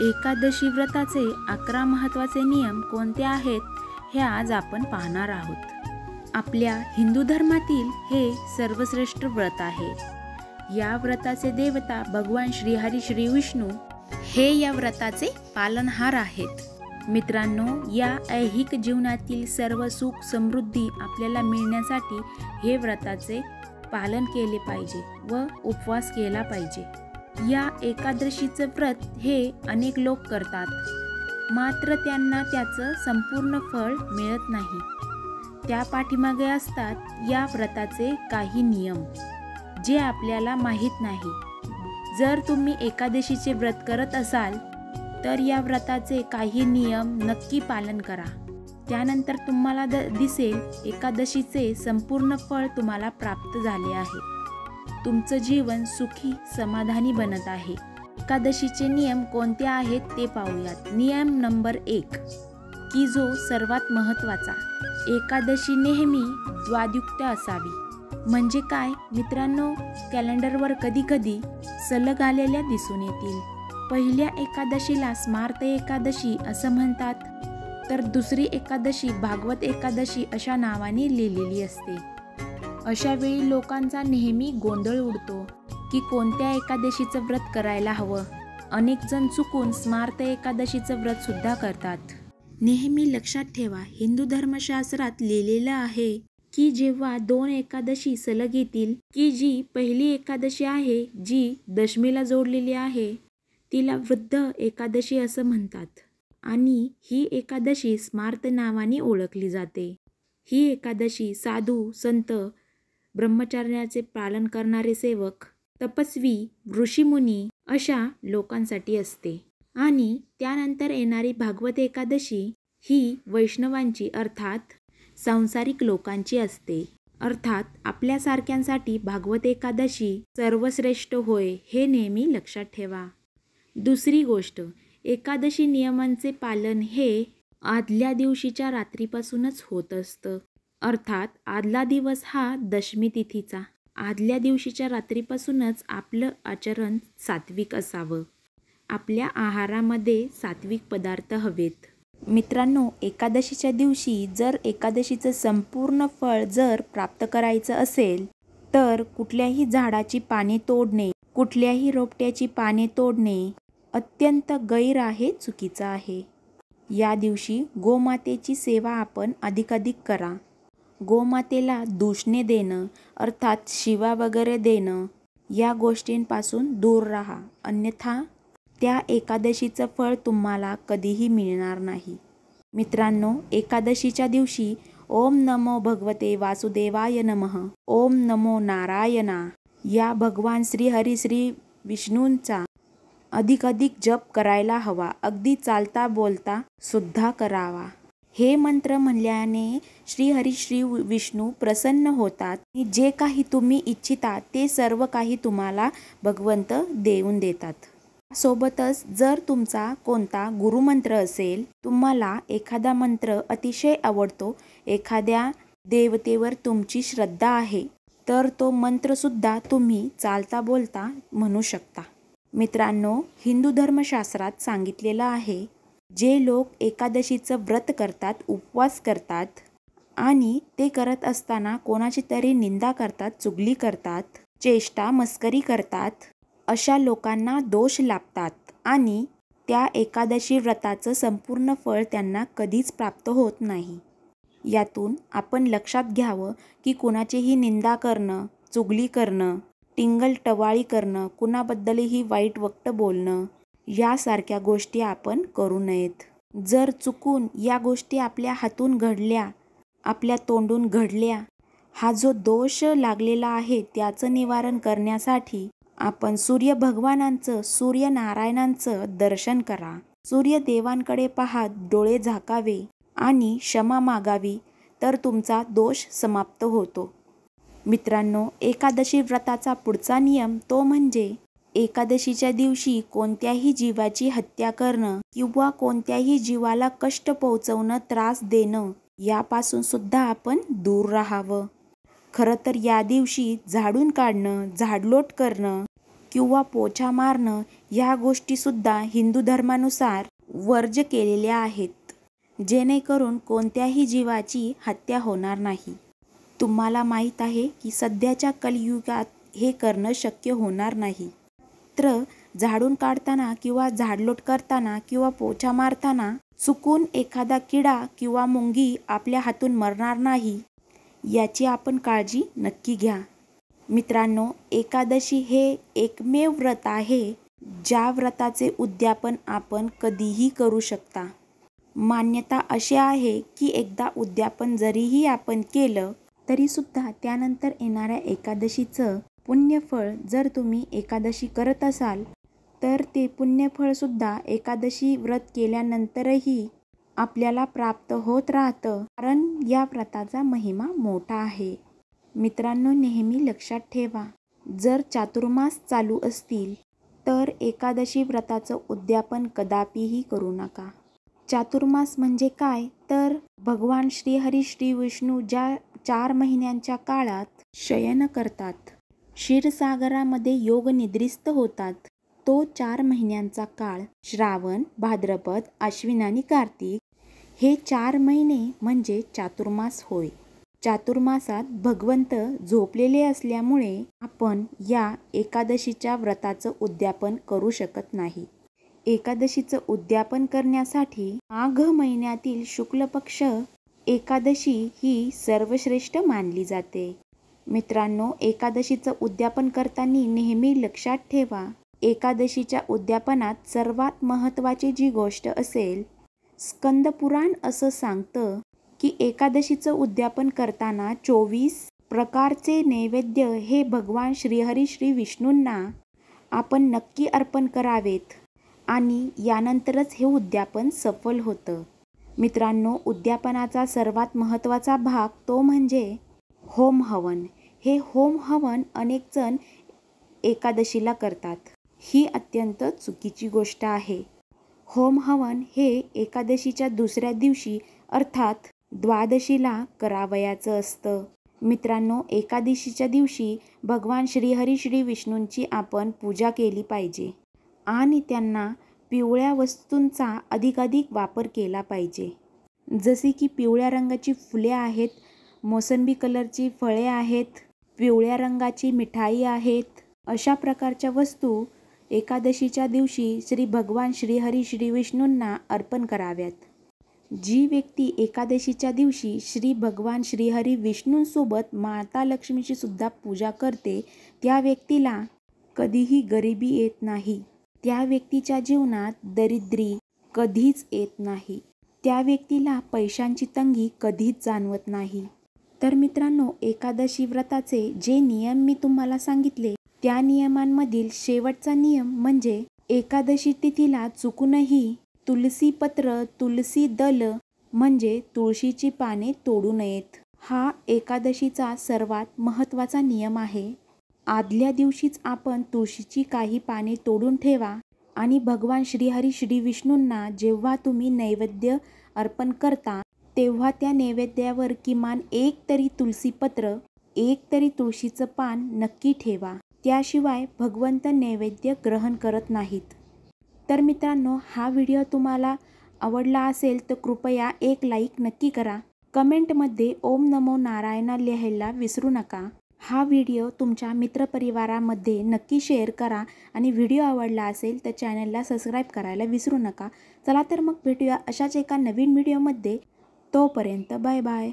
एकादशी व्रताचे अकरा महत्त्वाचे नियम कोणते आहेत हे आज आपण पाहणार आहोत आपल्या हिंदू धर्मातील हे सर्वश्रेष्ठ व्रत आहे या व्रताचे देवता भगवान श्रीहरी विष्णू हे या व्रताचे पालनहार आहेत मित्रांनो या ऐहिक जीवनातील सर्व सुख समृद्धी आपल्याला मिळण्यासाठी हे व्रताचे पालन केले पाहिजे व उपवास केला पाहिजे या एकादशीचं व्रत हे अनेक लोक करतात मात्र त्यांना त्याचं संपूर्ण फळ मिळत नाही त्या पाठीमागे असतात या व्रताचे काही नियम जे आपल्याला माहीत नाही जर तुम्ही एकादशीचे व्रत करत असाल तर या व्रताचे काही नियम नक्की पालन करा त्यानंतर तुम्हाला द दिसेल एकादशीचे संपूर्ण फळ तुम्हाला प्राप्त झाले आहे तुमचं जीवन सुखी समाधानी बनत आहे एकादशीचे नियम कोणते आहेत ते पाहूयात नियम नंबर एक की जो सर्वात महत्त्वाचा एकादशी नेहमी द्वादयुक्त असावी म्हणजे काय मित्रांनो कॅलेंडरवर कधीकधी सलग आलेल्या दिसून येतील पहिल्या एकादशीला स्मार्त एकादशी असं म्हणतात तर दुसरी एकादशी भागवत एकादशी अशा नावाने लिहिलेली असते अशा वेळी लोकांचा नेहमी गोंधळ उडतो की कोणत्या एकादशीचं व्रत करायला हवं अनेक जण चुकून स्मार्त एकादशीचं व्रत सुद्धा करतात नेहमी लक्षात ठेवा हिंदू धर्मशास्त्रात लिहिलेलं आहे की जेव्हा दोन एकादशी सलग येतील की जी पहिली एकादशी आहे जी दशमीला जोडलेली आहे तिला वृद्ध एकादशी असं म्हणतात आणि ही एकादशी स्मार्त नावाने ओळखली जाते ही एकादशी साधू संत ब्रह्मचार्याचे पालन करणारे सेवक तपस्वी ऋषीमुनी अशा लोकांसाठी असते आणि त्यानंतर येणारी भागवत एकादशी ही वैष्णवांची अर्थात सांसारिक लोकांची असते अर्थात आपल्यासारख्यांसाठी भागवत एकादशी सर्वश्रेष्ठ होय हे नेहमी लक्षात ठेवा दुसरी गोष्ट एकादशी नियमांचे पालन हे आदल्या दिवशीच्या रात्रीपासूनच होत असतं अर्थात आदला दिवस हा दशमी तिथीचा आदल्या दिवशीच्या रात्रीपासूनच आपलं आचरण सात्विक असावं आपल्या आहारामध्ये सात्विक पदार्थ हवेत मित्रांनो एकादशीच्या दिवशी जर एकादशीचं संपूर्ण फळ जर प्राप्त करायचं असेल तर कुठल्याही झाडाची पाने तोडणे कुठल्याही रोपट्याची पाने तोडणे अत्यंत गैर आहे चुकीचं आहे या दिवशी गोमातेची सेवा आपण अधिकाधिक करा गोमातेला दूषणे देणं अर्थात शिवा वगैरे देणं या गोष्टींपासून दूर राहा अन्यथा त्या एकादशीचं फळ तुम्हाला कधीही मिळणार नाही मित्रांनो एकादशीच्या दिवशी ओम नमो भगवते वासुदेवाय नमः ओम नमो नारायणा या भगवान श्री हरी श्री विष्णूंचा अधिक अधिक जप करायला हवा अगदी चालता बोलता सुद्धा करावा हे मंत्र म्हणल्याने श्री हरी श्री विष्णू प्रसन्न होतात जे काही तुम्ही इच्छिता ते सर्व काही तुम्हाला भगवंत देऊन देतात सोबतच जर तुमचा कोणता गुरुमंत्र असेल तुम्हाला एखादा मंत्र अतिशय आवडतो एखाद्या देवतेवर तुमची श्रद्धा आहे तर तो मंत्रसुद्धा तुम्ही चालता बोलता म्हणू शकता मित्रांनो हिंदू धर्मशास्त्रात सांगितलेलं आहे जे लोक एकादशीचं व्रत करतात उपवास करतात आणि ते करत असताना कोणाची तरी निंदा करतात चुगली करतात चेष्टा मस्करी करतात अशा लोकांना दोष लाभतात आणि त्या एकादशी व्रताचं संपूर्ण फळ त्यांना कधीच प्राप्त होत नाही यातून आपण लक्षात घ्यावं की कुणाचीही निंदा करणं चुगली करणं टिंगल टवाळी करणं कुणाबद्दलही वाईट वक्त बोलणं यासारख्या गोष्टी आपण करू नयेत जर चुकून या गोष्टी आपल्या हातून घडल्या आपल्या तोंडून घडल्या हा जो दोष लागलेला आहे त्याचं निवारण करण्यासाठी आपण सूर्य भगवानांचं सूर्यनारायणांचं दर्शन करा सूर्यदेवांकडे पाहत डोळे झाकावे आणि क्षमा मागावी तर तुमचा दोष समाप्त होतो मित्रांनो एकादशी व्रताचा पुढचा नियम तो म्हणजे एकादशीच्या दिवशी कोणत्याही जीवाची हत्या करणं किंवा कोणत्याही जीवाला कष्ट पोहोचवणं त्रास देणं यापासून सुद्धा आपण दूर राहावं खरं तर या दिवशी झाडून काढणं झाडलोट करणं किंवा पोछा मारणं ह्या गोष्टीसुद्धा हिंदू धर्मानुसार वर्ज केलेल्या आहेत जेणेकरून कोणत्याही जीवाची हत्या होणार नाही तुम्हाला माहीत आहे की सध्याच्या कलियुगात हे करणं शक्य होणार नाही मात्र झाडून काढताना किंवा झाडलोट करताना किंवा पोछा मारताना चुकून एखादा किडा किंवा मुंगी आपल्या हातून मरणार नाही याची आपण काळजी नक्की घ्या मित्रांनो एकादशी हे एकमेव व्रत आहे ज्या व्रताचे उद्यापन आपण कधीही करू शकता मान्यता अशी आहे की एकदा उद्यापन जरीही आपण केलं तरीसुद्धा त्यानंतर येणाऱ्या एकादशीचं पुण्यफळ जर तुम्ही एकादशी करत असाल तर ते पुण्यफळसुद्धा एकादशी व्रत केल्यानंतरही आपल्याला प्राप्त होत राहतं कारण या व्रताचा महिमा मोठा आहे मित्रांनो नेहमी लक्षात ठेवा जर चातुर्मास चालू असतील तर एकादशी व्रताचं उद्यापन कदापिही करू नका चातुर्मास म्हणजे काय तर भगवान श्रीहरी श्री विष्णू ज्या चार महिन्यांच्या काळात शयन करतात क्षीरसागरामध्ये योग निद्रिस्त होतात तो चार महिन्यांचा काळ श्रावण भाद्रपद आश्विन आणि कार्तिक हे चार महिने म्हणजे चातुर्मास होय चातुर्मासात भगवंत झोपलेले असल्यामुळे आपण या एकादशीच्या व्रताचं उद्यापन करू शकत नाही एकादशीचं उद्यापन करण्यासाठी माघ महिन्यातील शुक्ल पक्ष एकादशी ही सर्वश्रेष्ठ मानली जाते मित्रांनो एकादशीचं उद्यापन करताना नेहमी लक्षात ठेवा एकादशीच्या उद्यापनात सर्वात महत्त्वाची जी गोष्ट असेल स्कंदपुराण असं सांगतं की एकादशीचं उद्यापन करताना चोवीस प्रकारचे नैवेद्य हे भगवान श्रीहरी श्री विष्णूंना आपण नक्की अर्पण करावेत आणि यानंतरच हे उद्यापन सफल होतं मित्रांनो उद्यापनाचा सर्वात महत्त्वाचा भाग तो म्हणजे होम हवन हे होम हवन अनेकजण एकादशीला करतात ही अत्यंत चुकीची गोष्ट आहे होम हवन हे एकादशीच्या दुसऱ्या दिवशी अर्थात द्वादशीला करावयाचं असतं मित्रांनो एकादशीच्या दिवशी भगवान श्रीहरी श्री विष्णूंची आपण पूजा केली पाहिजे आणि त्यांना पिवळ्या वस्तूंचा अधिकाधिक वापर केला पाहिजे जसे की पिवळ्या रंगाची फुले आहेत मोसंबी कलरची फळे आहेत पिवळ्या रंगाची मिठाई आहेत अशा प्रकारच्या वस्तू एकादशीच्या दिवशी श्री भगवान श्रीहरी श्री विष्णूंना अर्पण कराव्यात जी व्यक्ती एकादशीच्या दिवशी श्री भगवान श्रीहरी विष्णूंसोबत माता लक्ष्मीची सुद्धा पूजा करते त्या व्यक्तीला कधीही गरिबी येत नाही त्या व्यक्तीच्या जीवनात दरिद्री कधीच येत नाही त्या व्यक्तीला पैशांची तंगी कधीच जाणवत नाही तर मित्रांनो एकादशी व्रताचे जे नियम मी तुम्हाला सांगितले त्या नियमांमधील शेवटचा नियम म्हणजे एकादशी तिथीला चुकूनही तुलसी पत्र तुलसी दल म्हणजे तुळशीची पाने तोडू नयेत हा एकादशीचा सर्वात महत्त्वाचा नियम आहे आदल्या दिवशीच आपण तुळशीची काही पाने तोडून ठेवा आणि भगवान श्रीहरी श्री विष्णूंना जेव्हा तुम्ही नैवेद्य अर्पण करता तेव्हा त्या नैवेद्यावर किमान एक तरी तुलसीपत्र एक तरी तुळशीचं पान नक्की ठेवा त्याशिवाय भगवंत नैवेद्य ग्रहण करत नाहीत तर मित्रांनो हा व्हिडिओ तुम्हाला आवडला असेल तर कृपया एक लाईक नक्की करा कमेंटमध्ये ओम नमो नारायणा लिहायला विसरू नका हा व्हिडिओ तुमच्या मित्रपरिवारामध्ये नक्की शेअर करा आणि व्हिडिओ आवडला असेल तर चॅनलला सबस्क्राईब करायला विसरू नका चला तर मग भेटूया अशाच एका नवीन व्हिडिओमध्ये तोपर्यंत बाय बाय